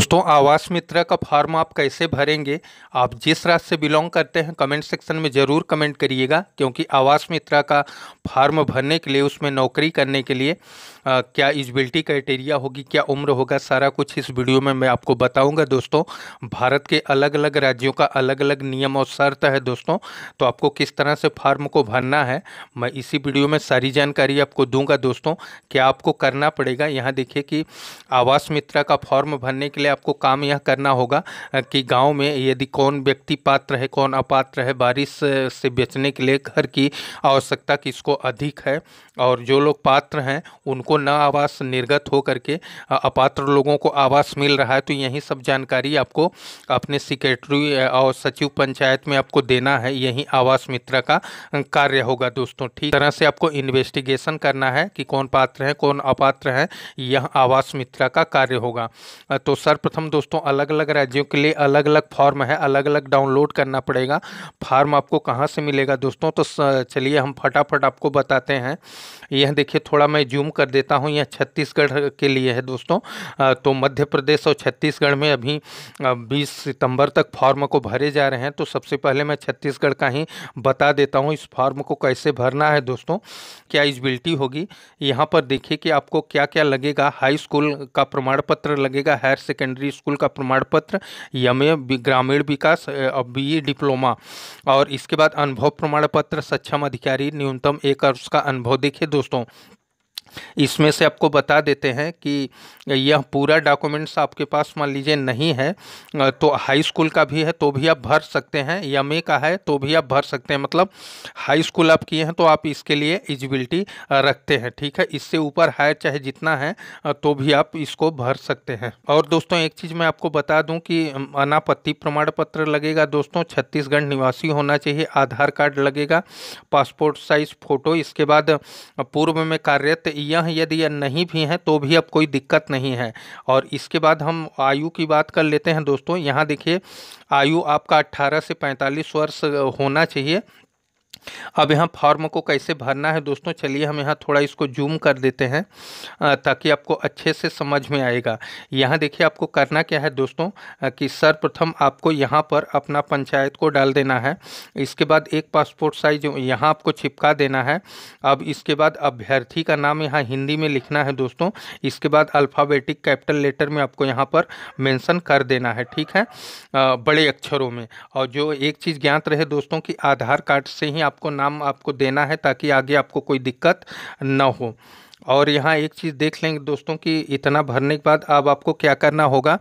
दोस्तों आवास मित्र का फॉर्म आप कैसे भरेंगे आप जिस राज्य से बिलोंग करते हैं कमेंट सेक्शन में ज़रूर कमेंट करिएगा क्योंकि आवास मित्र का फॉर्म भरने के लिए उसमें नौकरी करने के लिए आ, क्या इजबिलिटी क्राइटेरिया होगी क्या उम्र होगा सारा कुछ इस वीडियो में मैं आपको बताऊंगा दोस्तों भारत के अलग अलग राज्यों का अलग अलग नियम और शर्त है दोस्तों तो आपको किस तरह से फार्म को भरना है मैं इसी वीडियो में सारी जानकारी आपको दूंगा दोस्तों क्या आपको करना पड़ेगा यहाँ देखिए कि आवास मित्र का फॉर्म भरने के लिए आपको काम यह करना होगा कि गांव में यदि कौन व्यक्ति पात्र है कौन अपात्र है बारिश से बचने के लिए घर की आवश्यकता किसको अधिक है और जो लोग पात्र हैं उनको न आवास निर्गत हो करके अपात्र लोगों को आवास मिल रहा है तो यही सब जानकारी आपको अपने सेक्रेटरी और सचिव पंचायत में आपको देना है यही आवास मित्र का कार्य होगा दोस्तों ठीक तरह से आपको इन्वेस्टिगेशन करना है कि कौन पात्र है कौन अपात्र है यह आवास मित्र का कार्य होगा तो सर सर्वप्रथम दोस्तों अलग अलग राज्यों के लिए अलग अलग फॉर्म है अलग अलग डाउनलोड करना पड़ेगा फॉर्म आपको कहाँ से मिलेगा दोस्तों तो चलिए हम फटाफट आपको बताते हैं यह देखिए थोड़ा मैं जूम कर देता हूँ यह छत्तीसगढ़ के लिए है दोस्तों तो मध्य प्रदेश और छत्तीसगढ़ में अभी बीस सितंबर तक फॉर्म को भरे जा रहे हैं तो सबसे पहले मैं छत्तीसगढ़ का ही बता देता हूँ इस फॉर्म को कैसे भरना है दोस्तों क्या एलिजिबिलिटी होगी यहाँ पर देखिए कि आपको क्या क्या लगेगा हाई स्कूल का प्रमाण पत्र लगेगा हायर सेकेंडरी सेकेंडरी स्कूल का प्रमाण पत्र एम ग्रामीण विकास बी डिप्लोमा और इसके बाद अनुभव प्रमाण पत्र सक्षम अधिकारी न्यूनतम एक वर्ष का अनुभव देखिए दोस्तों इसमें से आपको बता देते हैं कि यह पूरा डॉक्यूमेंट्स आपके पास मान लीजिए नहीं है तो हाई स्कूल का भी है तो भी आप भर सकते हैं एम का है तो भी आप भर सकते हैं मतलब हाई स्कूल आप किए हैं तो आप इसके लिए एलिजिबिलिटी रखते हैं ठीक है इससे ऊपर है चाहे जितना है तो भी आप इसको भर सकते हैं और दोस्तों एक चीज़ मैं आपको बता दूँ कि अनापत्ति प्रमाण पत्र लगेगा दोस्तों छत्तीसगढ़ निवासी होना चाहिए आधार कार्ड लगेगा पासपोर्ट साइज फ़ोटो इसके बाद पूर्व में कार्यरत यह यदि यह नहीं भी हैं तो भी अब कोई दिक्कत नहीं है और इसके बाद हम आयु की बात कर लेते हैं दोस्तों यहाँ देखिए आयु आपका 18 से पैंतालीस वर्ष होना चाहिए अब यहाँ फॉर्म को कैसे भरना है दोस्तों चलिए हम यहाँ थोड़ा इसको जूम कर देते हैं ताकि आपको अच्छे से समझ में आएगा यहाँ देखिए आपको करना क्या है दोस्तों कि सर्वप्रथम आपको यहाँ पर अपना पंचायत को डाल देना है इसके बाद एक पासपोर्ट साइज यहाँ आपको छिपका देना है अब इसके बाद अभ्यर्थी का नाम यहाँ हिंदी में लिखना है दोस्तों इसके बाद अल्फ़ाबेटिक कैपिटल लेटर में आपको यहाँ पर मैंसन कर देना है ठीक है बड़े अक्षरों में और जो एक चीज़ ज्ञात रहे दोस्तों कि आधार कार्ड से ही आपको नाम आपको देना है ताकि आगे आपको कोई दिक्कत ना हो और यहाँ एक चीज़ देख लेंगे दोस्तों कि इतना भरने के बाद अब आपको क्या करना होगा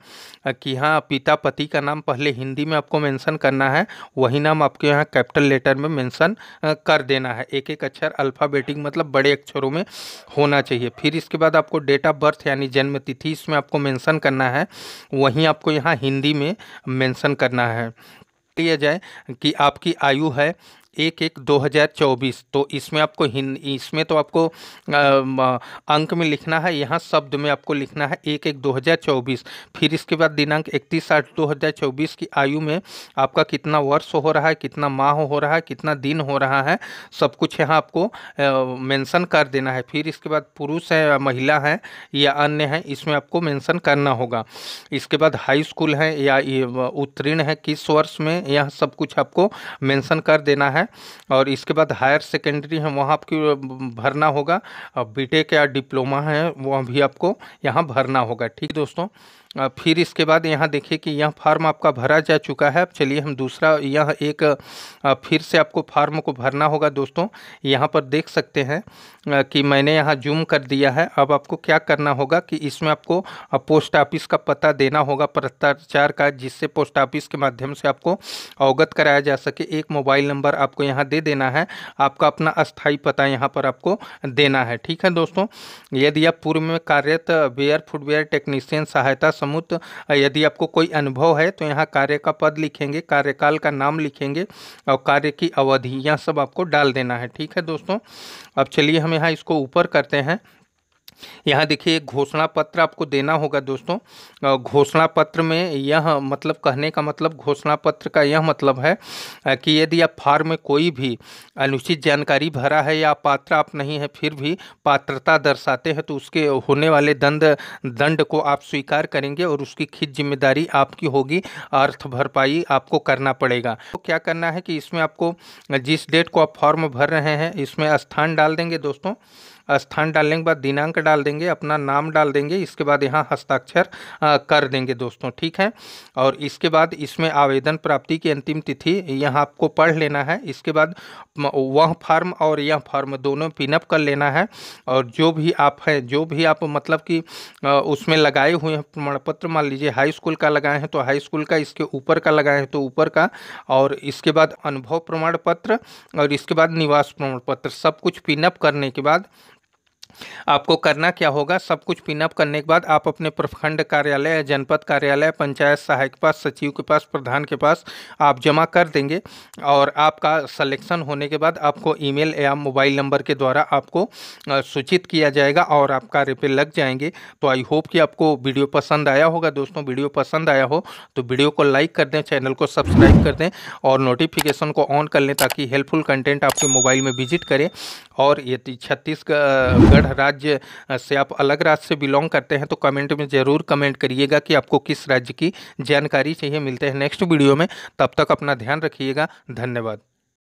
कि यहाँ पिता पति का नाम पहले हिंदी में आपको मेंशन करना है वही नाम आपके यहाँ कैपिटल लेटर में मेंशन कर देना है एक एक अक्षर अल्फ़ाबेटिक मतलब बड़े अक्षरों में होना चाहिए फिर इसके बाद आपको डेट ऑफ बर्थ यानी जन्म तिथि इसमें आपको मैंसन करना है वहीं आपको यहाँ हिंदी में मैंसन करना है लिया जाए कि आपकी आयु है एक एक दो हज़ार चौबीस तो इसमें आपको हिंदी इसमें तो आपको अंक में लिखना है यहाँ शब्द में आपको लिखना है एक एक दो हज़ार चौबीस फिर इसके बाद दिनांक इकतीस आठ दो हज़ार चौबीस की आयु में आपका कितना वर्ष हो रहा है कितना माह हो रहा है कितना दिन हो रहा है सब कुछ यहाँ आपको मेंशन कर देना है फिर इसके बाद पुरुष है महिला है या अन्य है इसमें आपको मैंसन करना होगा इसके बाद हाई स्कूल है या उत्तीर्ण है किस वर्ष में यह सब कुछ आपको मैंसन कर देना है है और इसके बाद हायर सेकेंडरी है वहाँ आपकी भरना होगा और टेक या डिप्लोमा है वो भी आपको यहाँ भरना होगा ठीक दोस्तों फिर इसके बाद यहाँ देखिए कि यह फार्म आपका भरा जा चुका है चलिए हम दूसरा यह एक फिर से आपको फार्म को भरना होगा दोस्तों यहाँ पर देख सकते हैं कि मैंने यहाँ जूम कर दिया है अब आपको क्या करना होगा कि इसमें आपको पोस्ट ऑफिस का पता देना होगा पत्राचार का जिससे पोस्ट ऑफिस के माध्यम से आपको अवगत कराया जा सके एक मोबाइल नंबर आप आपको यहाँ दे देना है आपका अपना अस्थाई पता यहाँ पर आपको देना है ठीक है दोस्तों यदि आप पूर्व में कार्यरत वेयर फुटवेयर टेक्नीशियन सहायता समूह यदि आपको कोई अनुभव है तो यहाँ कार्य का पद लिखेंगे कार्यकाल का नाम लिखेंगे और कार्य की अवधि यह सब आपको डाल देना है ठीक है दोस्तों अब चलिए हम यहाँ इसको ऊपर करते हैं यहाँ देखिए एक घोषणा पत्र आपको देना होगा दोस्तों घोषणा पत्र में यह मतलब कहने का मतलब घोषणा पत्र का यह मतलब है कि यदि आप फार्म में कोई भी अनुचित जानकारी भरा है या पात्र आप नहीं है फिर भी पात्रता दर्शाते हैं तो उसके होने वाले दंड दंड को आप स्वीकार करेंगे और उसकी खिद जिम्मेदारी आपकी होगी अर्थ भरपाई आपको करना पड़ेगा तो क्या करना है कि इसमें आपको जिस डेट को आप फॉर्म भर रहे हैं इसमें स्थान डाल देंगे दोस्तों स्थान डालने के बाद दिनांक डाल देंगे अपना नाम डाल देंगे इसके बाद यहाँ हस्ताक्षर कर देंगे दोस्तों ठीक है और इसके बाद इसमें आवेदन प्राप्ति की अंतिम तिथि यहाँ आपको पढ़ लेना है इसके बाद वह फार्म और यह फार्म दोनों पिनअप कर लेना है और जो भी आप हैं जो भी आप मतलब कि उसमें लगाए हुए हैं प्रमाण पत्र मान लीजिए हाई स्कूल का लगाए हैं तो हाई स्कूल का इसके ऊपर का लगाए हैं तो ऊपर का और इसके बाद अनुभव प्रमाण पत्र और इसके बाद निवास प्रमाण पत्र सब कुछ पिनअप करने के बाद आपको करना क्या होगा सब कुछ पिनअप करने के बाद आप अपने प्रखंड कार्यालय जनपद कार्यालय पंचायत सहायक के पास सचिव के पास प्रधान के पास आप जमा कर देंगे और आपका सलेक्शन होने के बाद आपको ईमेल या मोबाइल नंबर के द्वारा आपको सूचित किया जाएगा और आप कार्य पर लग जाएंगे तो आई होप कि आपको वीडियो पसंद आया होगा दोस्तों वीडियो पसंद आया हो तो वीडियो को लाइक कर दें चैनल को सब्सक्राइब कर दें और नोटिफिकेशन को ऑन कर लें ताकि हेल्पफुल कंटेंट आपके मोबाइल में विजिट करें और ये छत्तीसगढ़ अगर राज्य से आप अलग राज्य से बिलोंग करते हैं तो कमेंट में ज़रूर कमेंट करिएगा कि आपको किस राज्य की जानकारी चाहिए मिलते हैं नेक्स्ट वीडियो में तब तक अपना ध्यान रखिएगा धन्यवाद